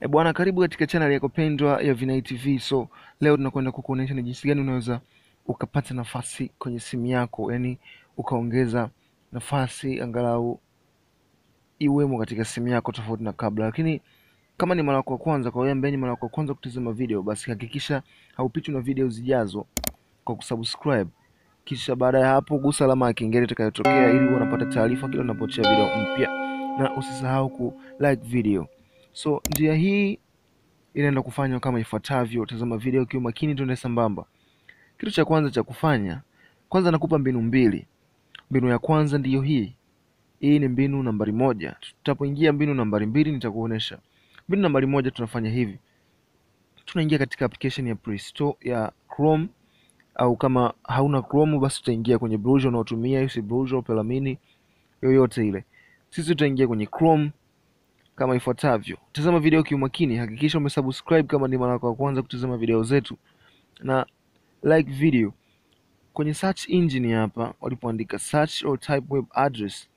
E bwana, karibu katika channel yako pendwa ya Vinai TV. So leo tunakwenda kukuonyesha ni jinsi gani unaweza ukapata nafasi kwenye simu yako, yani ukaongeza nafasi angalau iwemo katika simu yako tofauti na kabla. Lakini kama ni mara yako ya kwanza, kwa wewe ambaye ni mara yako ya kwanza kutazama video, basi hakikisha haupitwi na video zijazo kwa kusubscribe, kisha baada ya hapo gusa alama ya kengele itakayotokea ili unapata taarifa kila unapochia video mpya, na usisahau ku like video. So njia hii inaenda kufanywa kama ifuatavyo, tazama video kwa makini, tuende sambamba. Kitu cha kwanza cha kufanya, kwanza nakupa mbinu mbili. Mbinu ya kwanza ndiyo hii, hii ni mbinu nambari moja. Tutapoingia mbinu nambari mbili, nitakuonesha mbinu nambari moja. Tunafanya hivi, tunaingia katika application ya Play Store ya Chrome, au kama hauna Chrome basi tutaingia kwenye browser unaotumia, browser pelamini yoyote ile. Sisi tutaingia kwenye Chrome kama ifuatavyo. Tazama video kiumakini, hakikisha umesubscribe kama ni mara yako ya kwanza kutazama video zetu na like video. Kwenye search engine hapa walipoandika search or type web address,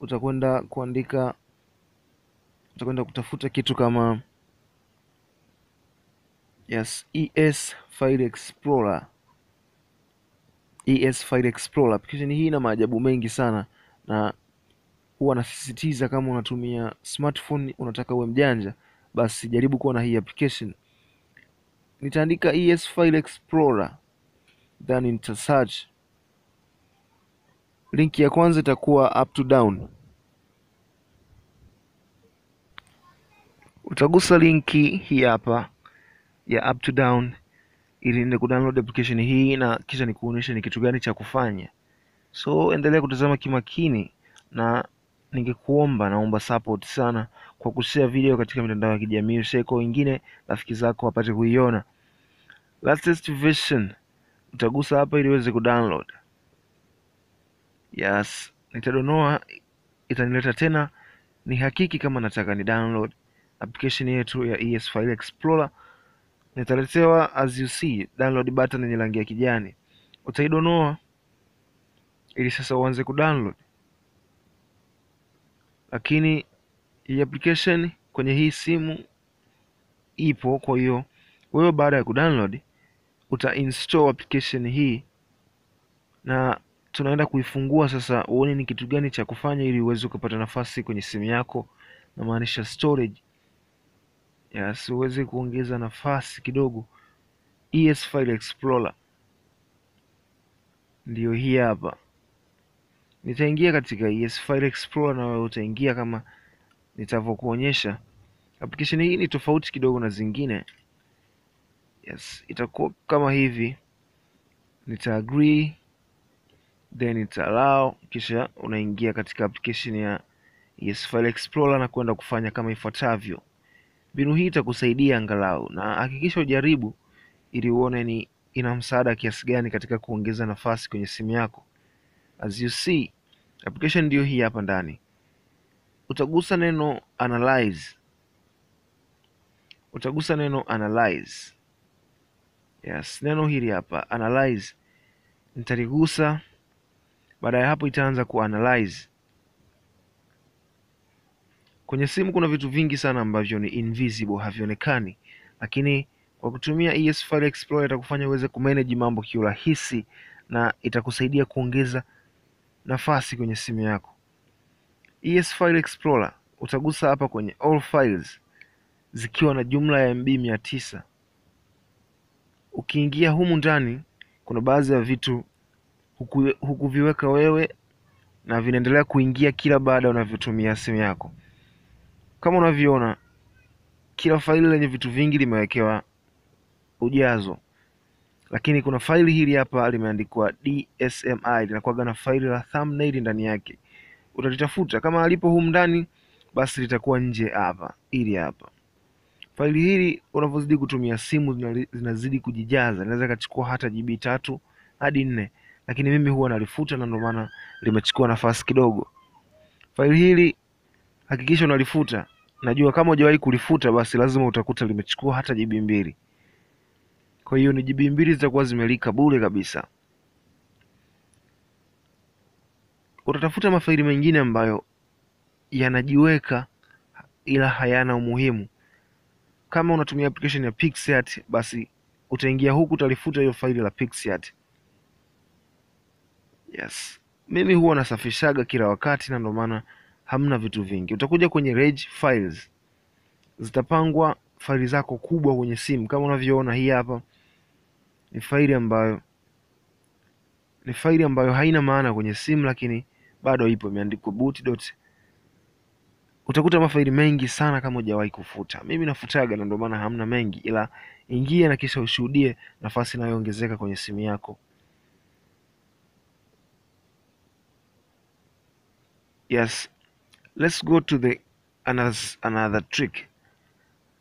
utakwenda kuandika, utakwenda kutafuta kitu kama yes, ES File Explorer. ES File Explorer application hii ina maajabu mengi sana na huwa nasisitiza kama unatumia smartphone unataka uwe mjanja, basi jaribu kuwa na hii application. Nitaandika ES File Explorer then nita search. Linki ya kwanza itakuwa up to down. Utagusa linki hii hapa ya up to down ili nende kudownload application hii, na kisha nikuonyeshe ni kitu gani cha kufanya. So endelea kutazama kimakini na ningekuomba naomba support sana kwa kushare video katika mitandao ya kijamii, ushare kwa wengine, rafiki zako wapate kuiona. Latest version utagusa hapa ili uweze kudownload. Yes, nitadonoa, itanileta tena ni hakiki kama nataka ni download application yetu ya ES File Explorer. Nitaletewa as you see download button yenye rangi ya kijani, utaidonoa ili sasa uanze kudownload lakini hii application kwenye hii simu ipo. Kwa hiyo wewe baada ya kudownload uta install application hii, na tunaenda kuifungua sasa, uone ni kitu gani cha kufanya ili uweze ukapata nafasi kwenye simu yako, na maanisha storage yes, uweze kuongeza nafasi kidogo. ES File Explorer ndiyo hii hapa nitaingia katika ES File Explorer na wewe utaingia kama nitavyokuonyesha. Application hii ni tofauti kidogo na zingine. Yes, itakuwa kama hivi. Nita agree then nita allow, kisha unaingia katika application ya ES File Explorer na kwenda kufanya kama ifuatavyo. Mbinu hii itakusaidia angalau, na hakikisha ujaribu ili uone ni ina msaada kiasi gani katika kuongeza nafasi kwenye simu yako. As you see, application ndiyo hii hapa ndani. Utagusa neno analyze, utagusa neno analyze. Yes, neno hili hapa analyze nitaligusa. Baada ya hapo, itaanza kuanalyze. Kwenye simu kuna vitu vingi sana ambavyo ni invisible, havionekani, lakini kwa kutumia ES File Explorer itakufanya uweze kumanage mambo kiurahisi na itakusaidia kuongeza nafasi kwenye simu yako. ES File Explorer utagusa hapa kwenye all files zikiwa na jumla ya MB 900. Ukiingia humu ndani, kuna baadhi ya vitu hukuviweka wewe na vinaendelea kuingia kila baada unavyotumia simu yako. Kama unavyoona, kila faili lenye vitu vingi limewekewa ujazo lakini kuna faili hili hapa limeandikwa DSMI linakuwaga na faili la thumbnail ndani yake, utalitafuta kama alipo humu ndani, basi litakuwa nje hapa, ili hapa faili hili. Unavyozidi kutumia simu zinazidi kujijaza, inaweza ikachukua hata GB tatu hadi nne, lakini mimi huwa nalifuta na ndio maana limechukua nafasi kidogo. Faili hili hakikisha unalifuta. Najua kama hujawahi kulifuta, basi lazima utakuta limechukua hata GB mbili. Kwa hiyo ni jibi mbili zitakuwa zimelika bure kabisa. Utatafuta mafaili mengine ambayo yanajiweka ila hayana umuhimu. Kama unatumia application ya PixArt, basi utaingia huku utalifuta hiyo faili la PixArt. Yes, mimi huwa nasafishaga kila wakati na ndio maana hamna vitu vingi. Utakuja kwenye rage files, zitapangwa faili zako kubwa kwenye simu kama unavyoona hii hapa ni faili ambayo ni faili ambayo haina maana kwenye simu, lakini bado ipo, imeandikwa boot. Utakuta mafaili mengi sana kama hujawahi kufuta. Mimi nafutaga na ndio maana hamna mengi, ila ingia na kisha ushuhudie nafasi inayoongezeka kwenye simu yako. Yes, let's go to the another, another trick.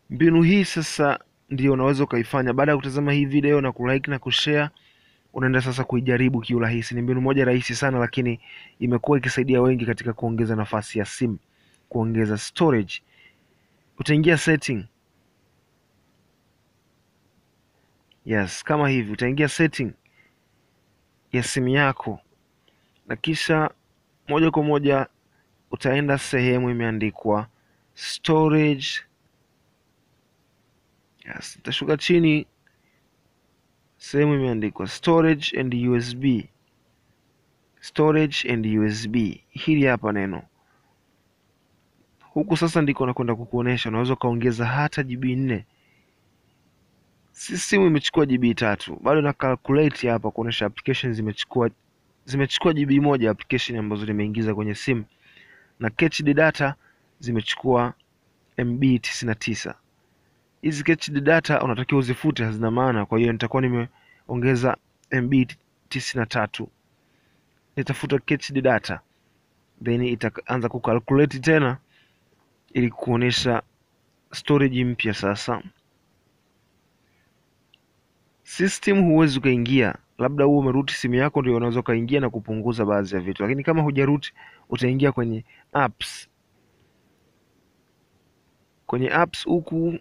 Mbinu hii sasa ndio unaweza ukaifanya baada ya kutazama hii video na kulike na kushare unaenda sasa kuijaribu kiurahisi. Ni mbinu moja rahisi sana, lakini imekuwa ikisaidia wengi katika kuongeza nafasi ya simu, kuongeza storage. Utaingia setting, yes, kama hivi. Utaingia setting ya simu yako, na kisha moja kwa moja utaenda sehemu imeandikwa storage Yes, nitashuka chini sehemu imeandikwa storage and USB. Storage and USB, hili hapa neno huku. Sasa ndiko nakwenda kukuonesha, unaweza ukaongeza hata GB nne. Si simu imechukua GB tatu, bado na calculate hapa kuonesha application zimechukua zimechukua GB moja application ambazo nimeingiza kwenye simu, na the data zimechukua MB tisa hizi cached data unatakiwa uzifute, hazina maana. Kwa hiyo nitakuwa nimeongeza MB 93 tatu, nitafuta cached data then itaanza kucalculate tena ili kuonesha storage mpya. Sasa system huwezi ukaingia, labda huo umeruti simu yako ndio unaweza ukaingia na kupunguza baadhi ya vitu, lakini kama hujaruti utaingia kwenye apps. Kwenye apps huku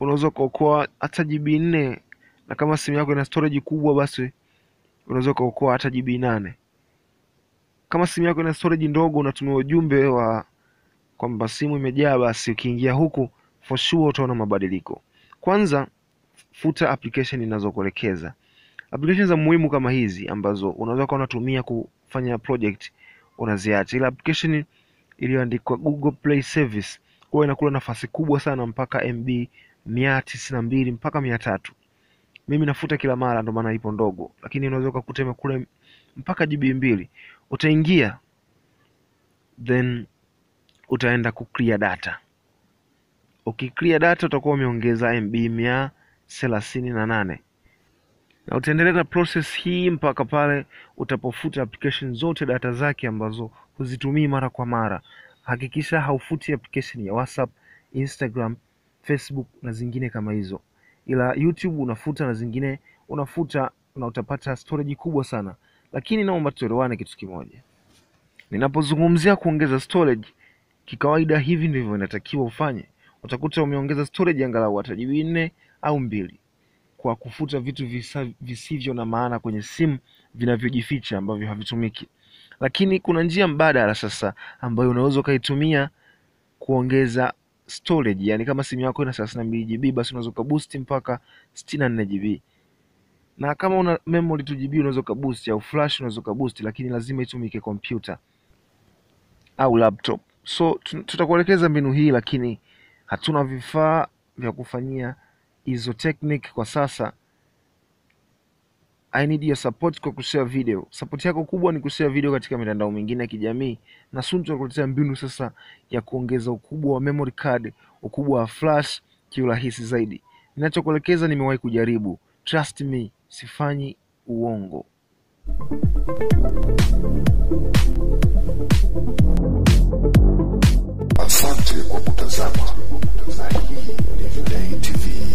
unaweza ukaokoa hata GB nne na kama simu yako ina storage kubwa basi unaweza ukaokoa hata GB nane kama simu yako ina storage ndogo unatumia ujumbe wa kwamba simu imejaa basi ukiingia huku for sure utaona mabadiliko kwanza futa application inazokuelekeza application za muhimu kama hizi ambazo unaweza kuwa unatumia kufanya project unaziacha ila application iliyoandikwa Google Play Service huwa inakula nafasi kubwa sana mpaka MB mia tisini na mbili mpaka mia tatu mimi nafuta kila mara, ndo maana ipo ndogo, lakini unaweza ukakuta imekula mpaka GB mbili. Utaingia then utaenda ku clear data. Ukiclear data utakuwa umeongeza MB mia thelathini na nane na utaendelea na process hii mpaka pale utapofuta application zote data zake ambazo huzitumii mara kwa mara. Hakikisha haufuti application ya WhatsApp, Instagram Facebook na zingine kama hizo, ila YouTube unafuta na zingine unafuta na utapata storage kubwa sana, lakini naomba tuelewane kitu kimoja. Ninapozungumzia kuongeza storage, kikawaida hivi ndivyo inatakiwa ufanye. Utakuta umeongeza storage angalau hata GB nne au mbili kwa kufuta vitu visa, visivyo na maana kwenye simu vinavyojificha ambavyo havitumiki. Lakini kuna njia mbadala sasa ambayo unaweza ukaitumia kuongeza storage, yani kama simu yako ina 32 GB basi unaweza ukaboost mpaka 64 GB. Na kama una memory 2 GB unaweza ukaboost au flash unaweza ukaboost, lakini lazima itumike kompyuta au laptop. So tutakuelekeza mbinu hii, lakini hatuna vifaa vya kufanyia hizo technique kwa sasa. I need your support kwa kushare video. Support yako kubwa ni kushare video katika mitandao mingine ya kijamii, na soon tutakuletea mbinu sasa ya kuongeza ukubwa wa memory card, ukubwa wa flash kiurahisi zaidi. Ninachokuelekeza nimewahi kujaribu, trust me, sifanyi uongo. Asante kwa kutazama. Hii ni TV.